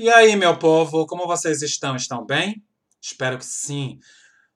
E aí, meu povo, como vocês estão? Estão bem? Espero que sim.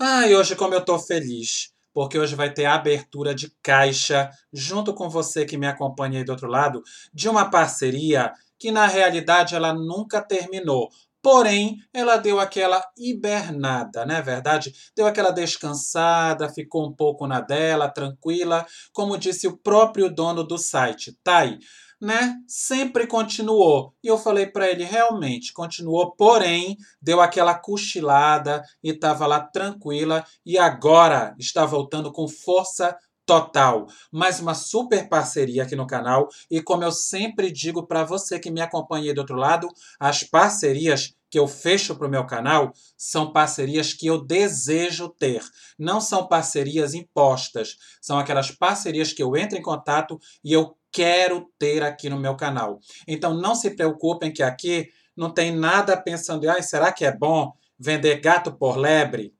Ai, e hoje como eu tô feliz, porque hoje vai ter a abertura de caixa, junto com você que me acompanha aí do outro lado, de uma parceria que na realidade ela nunca terminou. Porém, ela deu aquela hibernada, não é verdade? Deu aquela descansada, ficou um pouco na dela, tranquila, como disse o próprio dono do site, Tai. Tá né, sempre continuou. E eu falei para ele, realmente, continuou, porém, deu aquela cochilada e estava lá tranquila e agora está voltando com força total. Mais uma super parceria aqui no canal e como eu sempre digo para você que me acompanha do outro lado, as parcerias que eu fecho para o meu canal são parcerias que eu desejo ter. Não são parcerias impostas. São aquelas parcerias que eu entro em contato e eu quero ter aqui no meu canal. Então não se preocupem que aqui não tem nada pensando, ah, será que é bom vender gato por lebre?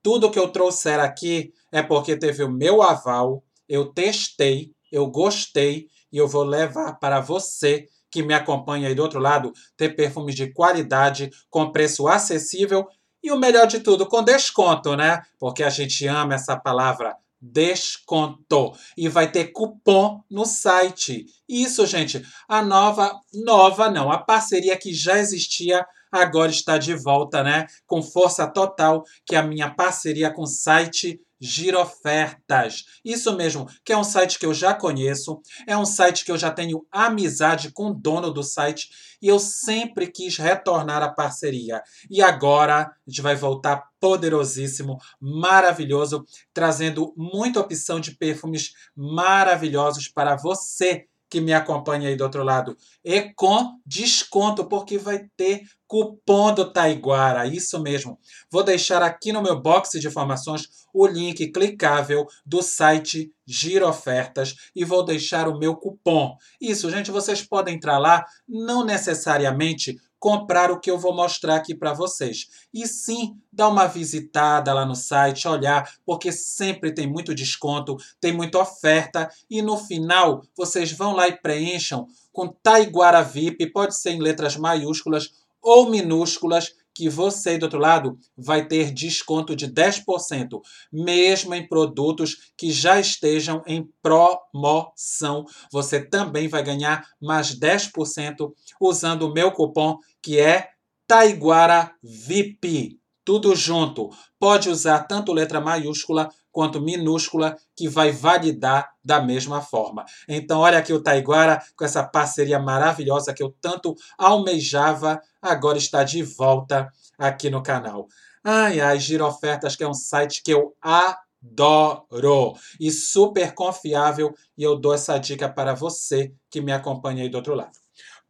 Tudo que eu trouxer aqui é porque teve o meu aval, eu testei, eu gostei e eu vou levar para você que me acompanha aí do outro lado ter perfumes de qualidade com preço acessível e o melhor de tudo, com desconto, né? Porque a gente ama essa palavra desconto e vai ter cupom no site. Isso, gente, a nova, nova não, a parceria que já existia agora está de volta, né? Com força total, que é a minha parceria com o site Girofertas. Isso mesmo, que é um site que eu já conheço, é um site que eu já tenho amizade com o dono do site e eu sempre quis retornar à parceria. E agora a gente vai voltar poderosíssimo, maravilhoso, trazendo muita opção de perfumes maravilhosos para você que me acompanha aí do outro lado, e com desconto, porque vai ter cupom do Taiguara, isso mesmo. Vou deixar aqui no meu box de informações o link clicável do site Giro Ofertas e vou deixar o meu cupom. Isso, gente, vocês podem entrar lá, não necessariamente comprar o que eu vou mostrar aqui para vocês. E sim, dá uma visitada lá no site, olhar, porque sempre tem muito desconto, tem muita oferta e no final vocês vão lá e preencham com Taiguara VIP, pode ser em letras maiúsculas ou minúsculas, que você do outro lado vai ter desconto de 10%, mesmo em produtos que já estejam em promoção. Você também vai ganhar mais 10% usando o meu cupom que é Taiguara VIP tudo junto. Pode usar tanto letra maiúscula quanto minúscula, que vai validar da mesma forma. Então, olha aqui o Taiguara com essa parceria maravilhosa que eu tanto almejava, agora está de volta aqui no canal. Ai, ai, Gira Ofertas, que é um site que eu adoro e super confiável, e eu dou essa dica para você que me acompanha aí do outro lado.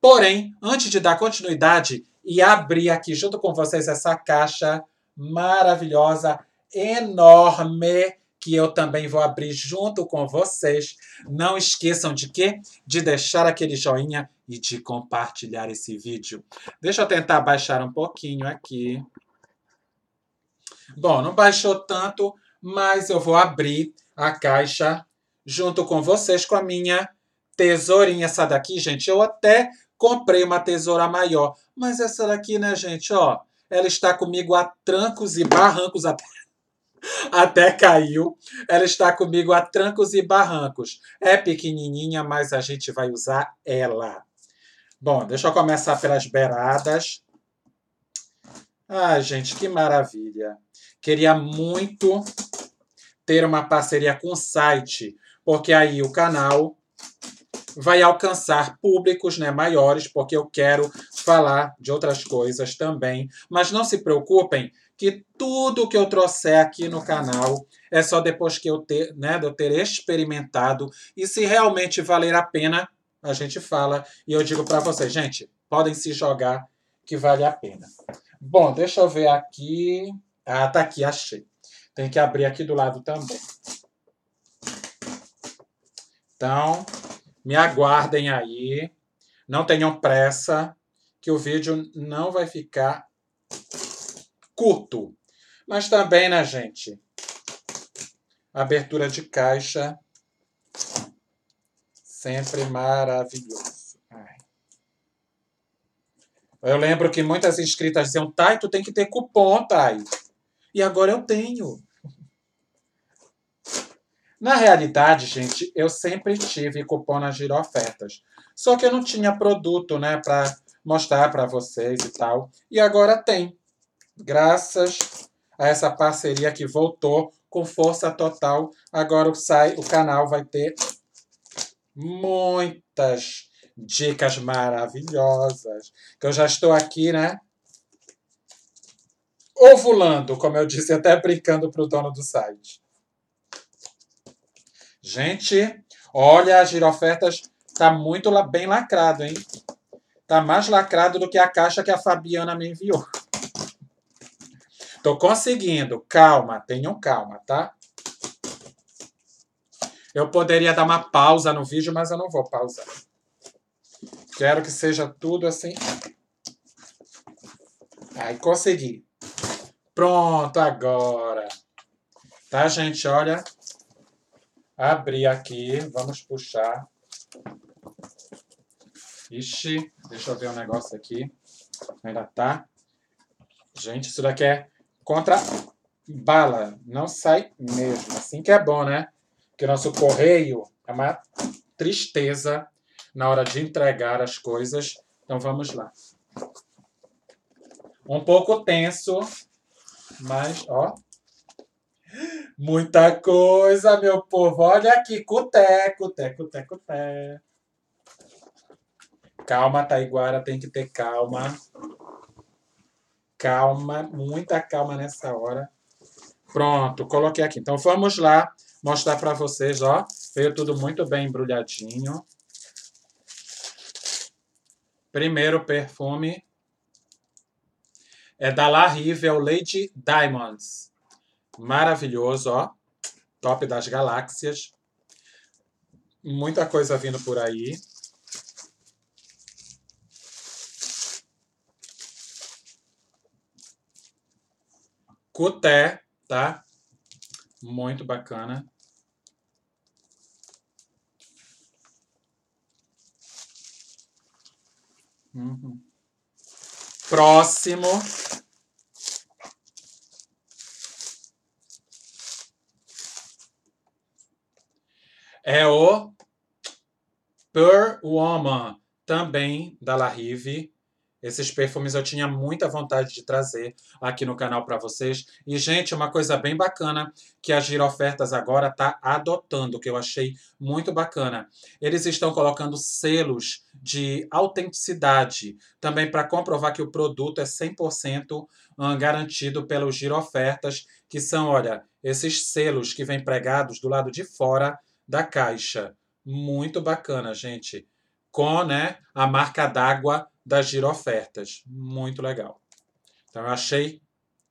Porém, antes de dar continuidade e abrir aqui junto com vocês essa caixa maravilhosa, enorme, que eu também vou abrir junto com vocês. Não esqueçam de quê? De deixar aquele joinha e de compartilhar esse vídeo. Deixa eu tentar baixar um pouquinho aqui. Bom, não baixou tanto, mas eu vou abrir a caixa junto com vocês com a minha tesourinha. Essa daqui, gente, eu até Comprei uma tesoura maior. Mas essa daqui, né, gente, ó, ela está comigo a trancos e barrancos até até caiu. Ela está comigo a trancos e barrancos. É pequenininha, mas a gente vai usar ela. Bom, deixa eu começar pelas beiradas. Ai, gente, que maravilha. Queria muito ter uma parceria com o site, porque aí o canal vai alcançar públicos né, maiores, porque eu quero falar de outras coisas também. Mas não se preocupem que tudo que eu trouxer aqui no canal é só depois que eu ter, né, eu ter experimentado e se realmente valer a pena, a gente fala e eu digo para vocês, gente, podem se jogar que vale a pena. Bom, deixa eu ver aqui. Ah, tá aqui, achei. Tem que abrir aqui do lado também. Então, me aguardem aí. Não tenham pressa, que o vídeo não vai ficar curto. Mas também, né, gente? Abertura de caixa. Sempre maravilhoso. Eu lembro que muitas inscritas diziam, Thay, tu tem que ter cupom, Thay. E agora eu tenho. Na realidade, gente, eu sempre tive cupom na Girofertas. Só que eu não tinha produto, né, para mostrar para vocês e tal. E agora tem. Graças a essa parceria que voltou com força total, agora o sai, o canal vai ter muitas dicas maravilhosas. Que eu já estou aqui, né? Ovulando, como eu disse, até brincando para o dono do site. Gente, olha, as girofertas tá muito bem lacrado, hein? Tá mais lacrado do que a caixa que a Fabiana me enviou. Tô conseguindo. Calma, tenham calma, tá? Eu poderia dar uma pausa no vídeo, mas eu não vou pausar. Quero que seja tudo assim. Aí consegui. Pronto agora. Tá, gente? Olha, abrir aqui, vamos puxar. Ixi, deixa eu ver um negócio aqui. Ainda tá. Gente, isso daqui é contra bala. Não sai mesmo. Assim que é bom, né? Porque o nosso correio é uma tristeza na hora de entregar as coisas. Então vamos lá. Um pouco tenso, mas ó, Muita coisa, meu povo. Olha aqui, cuté, cuté, cuté, cuté. Calma, Taiguara, tem que ter calma. Calma, muita calma nessa hora. Pronto, coloquei aqui. Então vamos lá mostrar para vocês, ó. Veio tudo muito bem embrulhadinho. Primeiro perfume é da La Rive, é o Lady Diamonds. Maravilhoso, ó. Top das galáxias. Muita coisa vindo por aí. Cuté, tá? Muito bacana. Uhum. Próximo. é o Per Woman, também da La Rive. Esses perfumes eu tinha muita vontade de trazer aqui no canal para vocês. E, gente, uma coisa bem bacana que a Gira Ofertas agora está adotando, que eu achei muito bacana. Eles estão colocando selos de autenticidade, também para comprovar que o produto é 100% garantido pelo Giro Ofertas, que são, olha, esses selos que vêm pregados do lado de fora da Caixa. Muito bacana, gente. Com né, a marca d'água das girofertas. Muito legal. Então, eu achei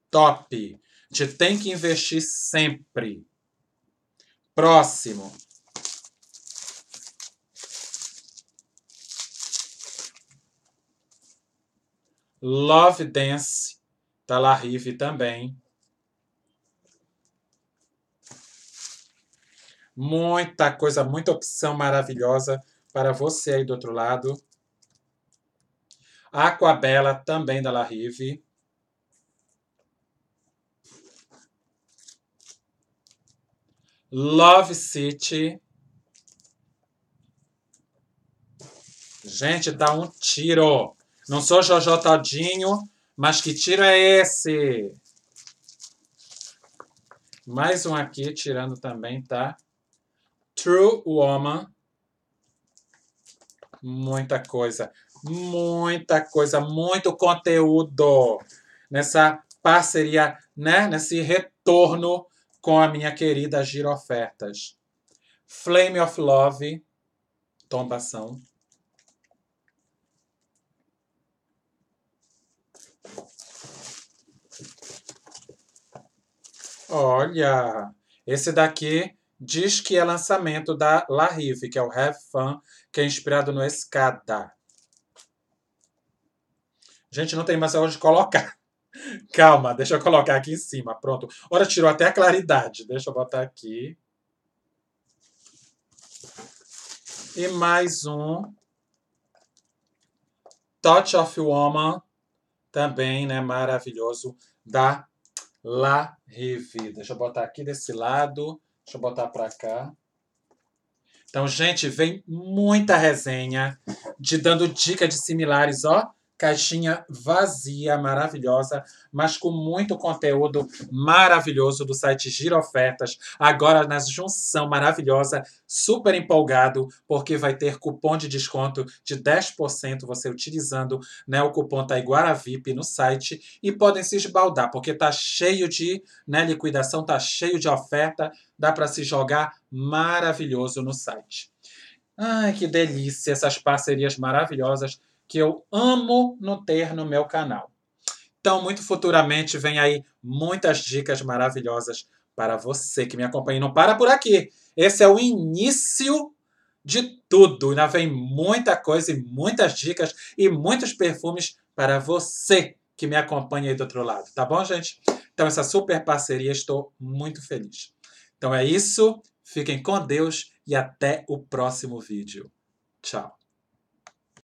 top. A gente tem que investir sempre. Próximo. Love Dance da tá La Rive também. Muita coisa, muita opção maravilhosa para você aí do outro lado. Aquabella, também da La Rive. Love City. Gente, dá um tiro. Não sou Jojo Todinho, mas que tiro é esse? Mais um aqui tirando também, tá? True Woman. Muita coisa, muita coisa, muito conteúdo nessa parceria, né? Nesse retorno com a minha querida Giro Ofertas. Flame of Love, tombação. Olha, esse daqui diz que é lançamento da La Rive, que é o Have Fun, que é inspirado no Escada. Gente, não tem mais onde colocar. Calma, deixa eu colocar aqui em cima. Pronto. Ora, tirou até a claridade. Deixa eu botar aqui. E mais um. Touch of Woman, também, né? Maravilhoso, da La Rive. Deixa eu botar aqui desse lado Deixa eu botar para cá. Então, gente, vem muita resenha de dando dica de similares, ó caixinha vazia, maravilhosa, mas com muito conteúdo maravilhoso do site Giro Ofertas. Agora na junção maravilhosa, super empolgado, porque vai ter cupom de desconto de 10% você utilizando né, o cupom Taiguara VIP no site e podem se esbaldar, porque tá cheio de né, liquidação, tá cheio de oferta, dá para se jogar maravilhoso no site. Ai, que delícia essas parcerias maravilhosas que eu amo ter no meu canal. Então, muito futuramente vem aí muitas dicas maravilhosas para você que me acompanha. não para por aqui. Esse é o início de tudo. Ainda vem muita coisa e muitas dicas e muitos perfumes para você que me acompanha aí do outro lado. Tá bom, gente? Então, essa super parceria, estou muito feliz. Então é isso. Fiquem com Deus e até o próximo vídeo. Tchau.